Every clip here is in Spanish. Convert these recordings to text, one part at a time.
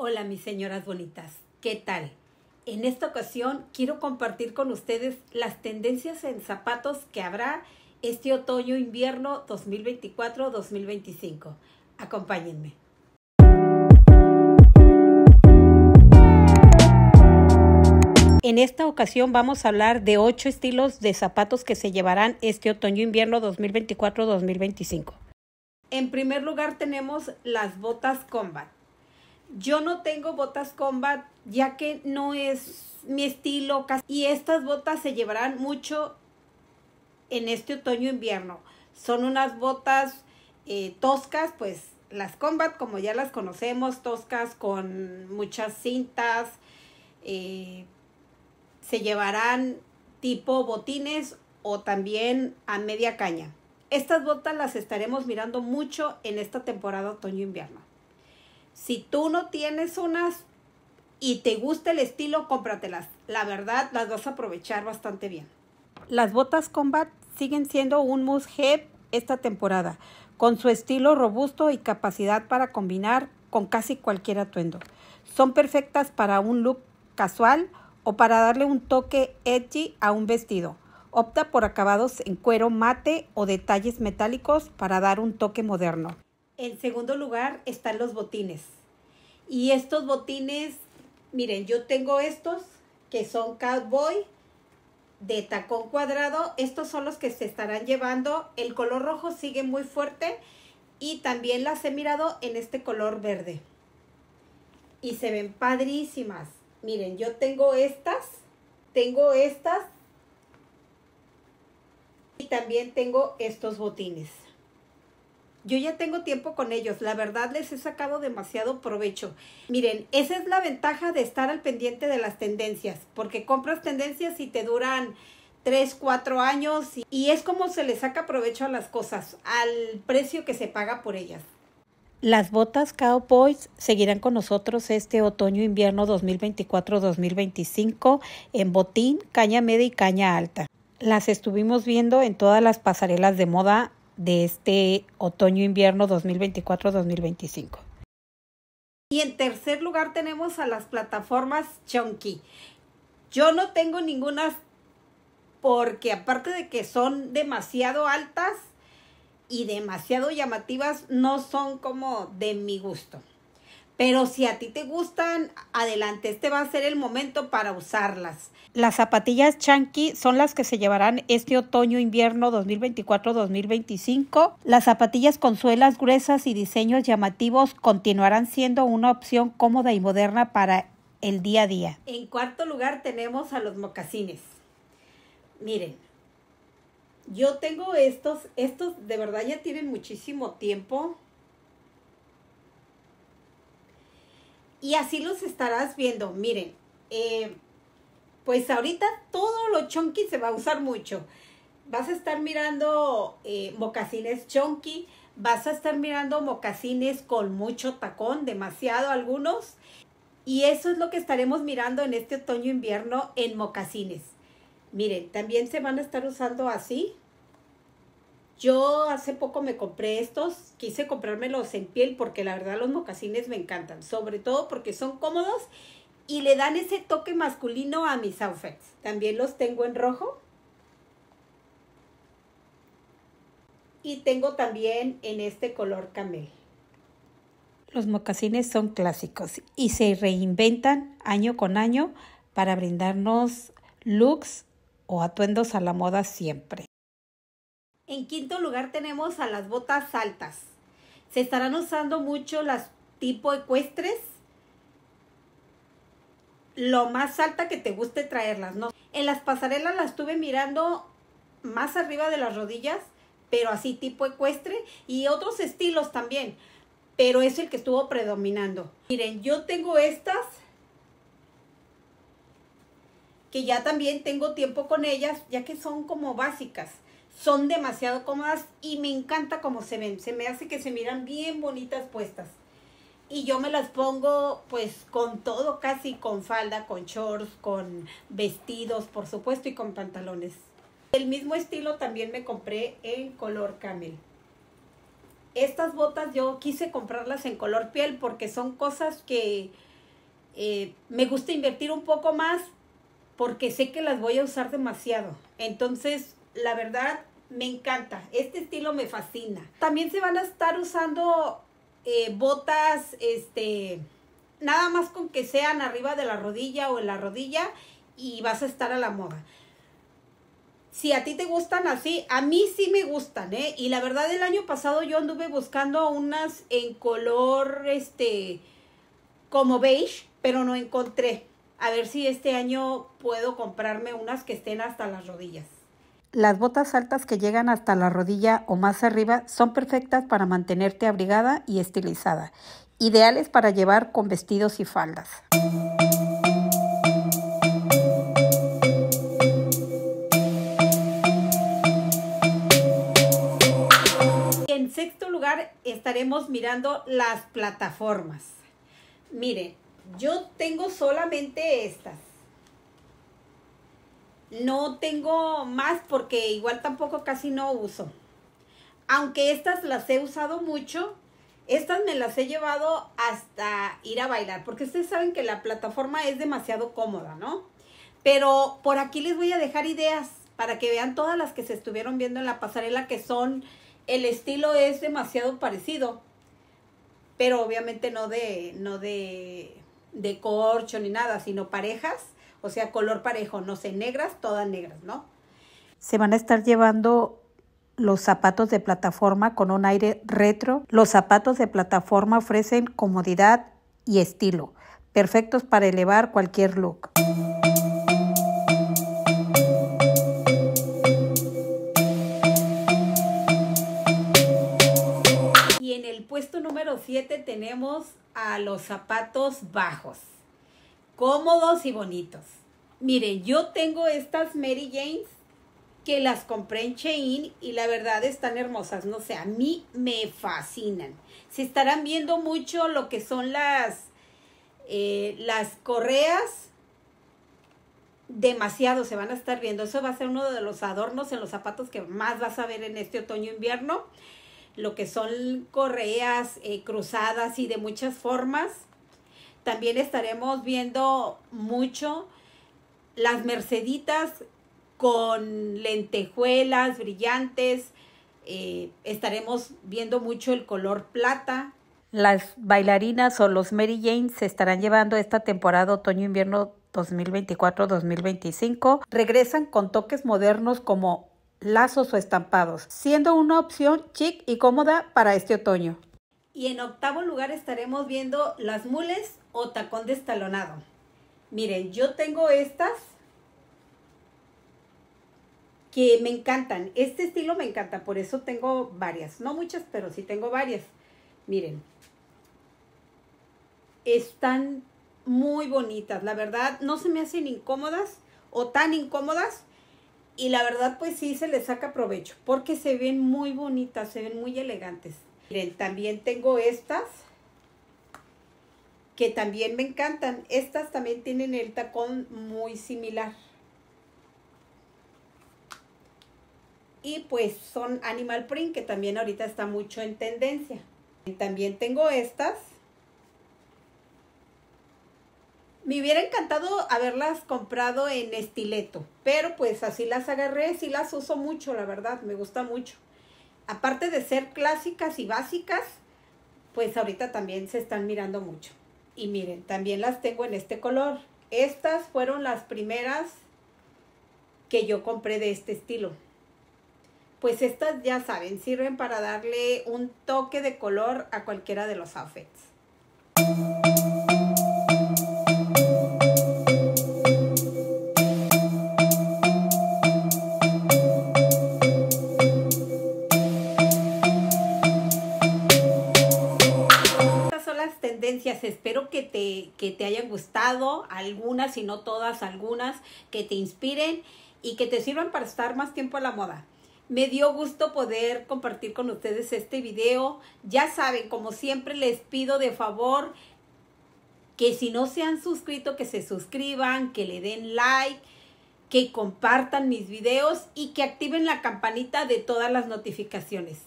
Hola mis señoras bonitas, ¿qué tal? En esta ocasión quiero compartir con ustedes las tendencias en zapatos que habrá este otoño-invierno 2024-2025. Acompáñenme. En esta ocasión vamos a hablar de ocho estilos de zapatos que se llevarán este otoño-invierno 2024-2025. En primer lugar tenemos las botas combat. Yo no tengo botas combat ya que no es mi estilo y estas botas se llevarán mucho en este otoño-invierno. E Son unas botas eh, toscas, pues las combat como ya las conocemos, toscas con muchas cintas, eh, se llevarán tipo botines o también a media caña. Estas botas las estaremos mirando mucho en esta temporada otoño-invierno. Si tú no tienes unas y te gusta el estilo, cómpratelas. La verdad, las vas a aprovechar bastante bien. Las botas Combat siguen siendo un must-have esta temporada, con su estilo robusto y capacidad para combinar con casi cualquier atuendo. Son perfectas para un look casual o para darle un toque edgy a un vestido. Opta por acabados en cuero mate o detalles metálicos para dar un toque moderno. En segundo lugar están los botines. Y estos botines, miren, yo tengo estos que son cowboy de tacón cuadrado. Estos son los que se estarán llevando. El color rojo sigue muy fuerte y también las he mirado en este color verde. Y se ven padrísimas. Miren, yo tengo estas, tengo estas y también tengo estos botines. Yo ya tengo tiempo con ellos, la verdad les he sacado demasiado provecho. Miren, esa es la ventaja de estar al pendiente de las tendencias, porque compras tendencias y te duran 3, 4 años y, es como se les saca provecho a las cosas, al precio que se paga por ellas. Las botas Cowboys seguirán con nosotros este otoño-invierno 2024-2025 en botín, caña media y caña alta. Las estuvimos viendo en todas las pasarelas de moda de este otoño-invierno 2024-2025. Y en tercer lugar tenemos a las plataformas Chunky. Yo no tengo ninguna porque aparte de que son demasiado altas y demasiado llamativas, no son como de mi gusto. Pero si a ti te gustan, adelante, este va a ser el momento para usarlas. Las zapatillas Chunky son las que se llevarán este otoño-invierno 2024-2025. Las zapatillas con suelas gruesas y diseños llamativos continuarán siendo una opción cómoda y moderna para el día a día. En cuarto lugar tenemos a los mocasines. Miren, yo tengo estos, estos de verdad ya tienen muchísimo tiempo Y así los estarás viendo. Miren, eh, pues ahorita todo lo chunky se va a usar mucho. Vas a estar mirando eh, mocasines chunky vas a estar mirando mocasines con mucho tacón, demasiado algunos. Y eso es lo que estaremos mirando en este otoño-invierno en mocasines. Miren, también se van a estar usando así, yo hace poco me compré estos, quise comprármelos en piel porque la verdad los mocasines me encantan, sobre todo porque son cómodos y le dan ese toque masculino a mis outfits. También los tengo en rojo. Y tengo también en este color camel. Los mocasines son clásicos y se reinventan año con año para brindarnos looks o atuendos a la moda siempre. En quinto lugar tenemos a las botas altas. Se estarán usando mucho las tipo ecuestres. Lo más alta que te guste traerlas, ¿no? En las pasarelas las estuve mirando más arriba de las rodillas, pero así tipo ecuestre y otros estilos también, pero es el que estuvo predominando. Miren, yo tengo estas que ya también tengo tiempo con ellas, ya que son como básicas son demasiado cómodas y me encanta cómo se ven. Se me hace que se miran bien bonitas puestas. Y yo me las pongo pues con todo, casi con falda, con shorts, con vestidos, por supuesto, y con pantalones. El mismo estilo también me compré en color camel. Estas botas yo quise comprarlas en color piel porque son cosas que eh, me gusta invertir un poco más porque sé que las voy a usar demasiado. Entonces, la verdad, me encanta, este estilo me fascina. También se van a estar usando eh, botas, este, nada más con que sean arriba de la rodilla o en la rodilla y vas a estar a la moda. Si a ti te gustan así, a mí sí me gustan, ¿eh? Y la verdad el año pasado yo anduve buscando unas en color, este, como beige, pero no encontré. A ver si este año puedo comprarme unas que estén hasta las rodillas. Las botas altas que llegan hasta la rodilla o más arriba son perfectas para mantenerte abrigada y estilizada, ideales para llevar con vestidos y faldas. En sexto lugar estaremos mirando las plataformas. Mire, yo tengo solamente estas no tengo más porque igual tampoco casi no uso. Aunque estas las he usado mucho, estas me las he llevado hasta ir a bailar, porque ustedes saben que la plataforma es demasiado cómoda, ¿no? Pero por aquí les voy a dejar ideas para que vean todas las que se estuvieron viendo en la pasarela, que son, el estilo es demasiado parecido, pero obviamente no de, no de corcho ni nada, sino parejas o sea, color parejo, no sé, negras, todas negras, ¿no? Se van a estar llevando los zapatos de plataforma con un aire retro. Los zapatos de plataforma ofrecen comodidad y estilo, perfectos para elevar cualquier look. Y en el puesto número 7 tenemos a los zapatos bajos cómodos y bonitos. Mire, yo tengo estas Mary Janes que las compré en Chain y la verdad están hermosas, no sé, a mí me fascinan. Se estarán viendo mucho lo que son las, eh, las correas, demasiado se van a estar viendo. Eso va a ser uno de los adornos en los zapatos que más vas a ver en este otoño-invierno. Lo que son correas eh, cruzadas y de muchas formas. También estaremos viendo mucho las merceditas con lentejuelas brillantes. Eh, estaremos viendo mucho el color plata. Las bailarinas o los Mary Jane se estarán llevando esta temporada otoño-invierno 2024-2025. Regresan con toques modernos como lazos o estampados, siendo una opción chic y cómoda para este otoño. Y en octavo lugar estaremos viendo las mules o tacón destalonado. Miren, yo tengo estas que me encantan. Este estilo me encanta, por eso tengo varias. No muchas, pero sí tengo varias. Miren, están muy bonitas. La verdad, no se me hacen incómodas o tan incómodas. Y la verdad, pues sí se les saca provecho, porque se ven muy bonitas, se ven muy elegantes. Miren, también tengo estas que también me encantan. Estas también tienen el tacón muy similar. Y pues son Animal Print, que también ahorita está mucho en tendencia. También tengo estas. Me hubiera encantado haberlas comprado en estileto, pero pues así las agarré, sí las uso mucho, la verdad, me gusta mucho aparte de ser clásicas y básicas, pues ahorita también se están mirando mucho. Y miren, también las tengo en este color. Estas fueron las primeras que yo compré de este estilo. Pues estas ya saben, sirven para darle un toque de color a cualquiera de los outfits. Espero que te, que hayan gustado, algunas, y no todas, algunas, que te inspiren y que te sirvan para estar más tiempo a la moda. Me dio gusto poder compartir con ustedes este video. Ya saben, como siempre les pido de favor que si no se han suscrito, que se suscriban, que le den like, que compartan mis videos y que activen la campanita de todas las notificaciones.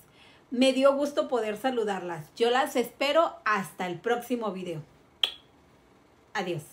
Me dio gusto poder saludarlas. Yo las espero hasta el próximo video. Adiós.